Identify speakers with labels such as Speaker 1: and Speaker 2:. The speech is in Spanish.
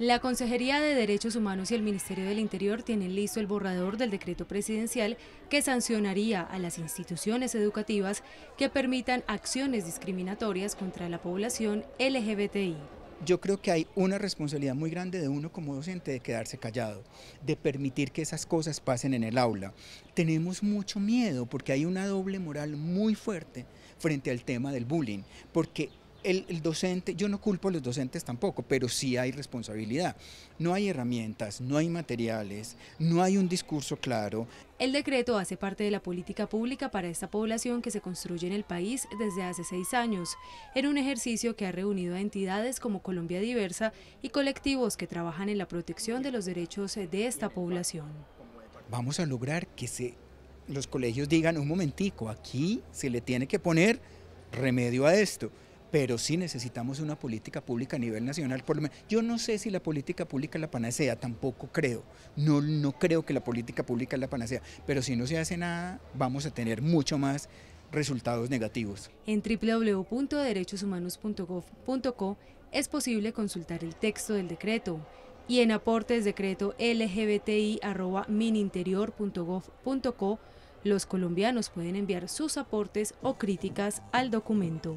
Speaker 1: La Consejería de Derechos Humanos y el Ministerio del Interior tienen listo el borrador del decreto presidencial que sancionaría a las instituciones educativas que permitan acciones discriminatorias contra la población LGBTI
Speaker 2: yo creo que hay una responsabilidad muy grande de uno como docente de quedarse callado, de permitir que esas cosas pasen en el aula. Tenemos mucho miedo porque hay una doble moral muy fuerte frente al tema del bullying, porque el, docente, yo no culpo a los docentes tampoco, pero sí hay responsabilidad. No hay herramientas, no hay materiales, no hay un discurso claro. El
Speaker 1: decreto hace parte de la política pública para esta población que se construye en el país desde hace seis años, en un ejercicio que ha reunido a entidades como Colombia Diversa y colectivos que trabajan en la protección de los derechos de esta población.
Speaker 2: Vamos a lograr que se, los colegios digan, un momentico, aquí se le tiene que poner remedio a esto pero sí necesitamos una política pública a nivel nacional. Por yo no sé si la política pública es la panacea, tampoco creo. No, no creo que la política pública es la panacea, pero si no se hace nada, vamos a tener mucho más resultados negativos.
Speaker 1: En www.derechoshumanos.gov.co es posible consultar el texto del decreto y en aportes decreto lgbti.mininterior.gov.co los colombianos pueden enviar sus aportes o críticas al documento.